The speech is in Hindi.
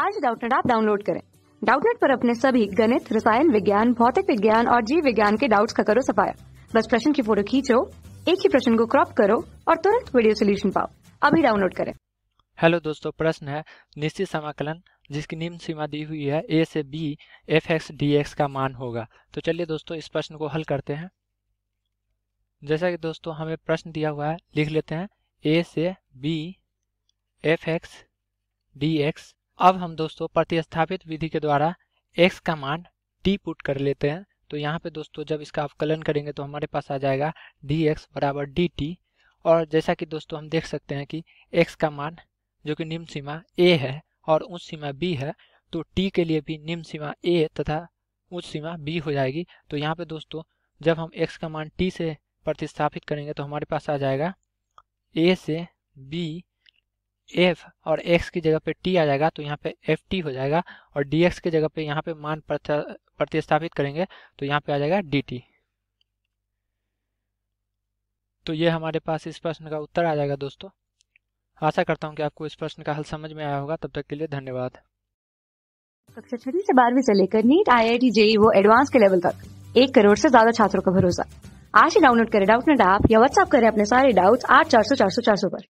आज डाउटनेट आप डाउनलोड करें डाउटनेट पर अपने सभी गणित रसायन विज्ञान भौतिक विज्ञान और जीव विज्ञान के डाउट्स का करो सफाया बस प्रश्न की फोटो खींचो एक ही प्रश्न को क्रॉप करो और तुरंत वीडियो सोल्यूशन पाओ अभी डाउनलोड करें हेलो दोस्तों प्रश्न है निश्चित समाकलन जिसकी निम्न सीमा दी हुई है ए से B F X D X का मान होगा तो चलिए दोस्तों इस प्रश्न को हल करते हैं जैसा कि दोस्तों हमें प्रश्न दिया हुआ है लिख लेते हैं ए से B F X D X अब हम दोस्तों प्रतिस्थापित विधि के द्वारा x का मान डी पुट कर लेते हैं तो यहाँ पे दोस्तों जब इसका अवकलन करेंगे तो हमारे पास आ जाएगा डी एक्स बराबर डी टी और जैसा कि दोस्तों हम देख सकते हैं कि x का मान जो कि निम्न सीमा a है और उच्च सीमा b है तो t के लिए भी निम्न सीमा a तथा उच्च सीमा b हो जाएगी तो यहाँ पे दोस्तों जब हम x का मान t से प्रतिस्थापित करेंगे तो हमारे पास आ जाएगा a से b एफ और एक्स की जगह पे टी आ जाएगा तो यहाँ पे एफ टी हो जाएगा और डी एक्स की जगह पे यहाँ पे मान प्रतिस्थापित करेंगे तो यहाँ पे आ जाएगा डी टी तो ये हमारे पास इस प्रश्न का उत्तर आ जाएगा दोस्तों आशा करता हूँ कि आपको इस प्रश्न का हल समझ में आया होगा तब तक के लिए धन्यवाद कक्षा छठी से बारहवीं से लेकर NEET I I T JEE वो एडवांस के लेवल तक एक करोड़ से ज्यादा छात्रों का भरोसा आज ही डाउनलोड करें डाउट नेट ऐप या व्हाट्सअप करें अपने सारे डाउट्स आठ चार सौ चार सौ चार सौ पर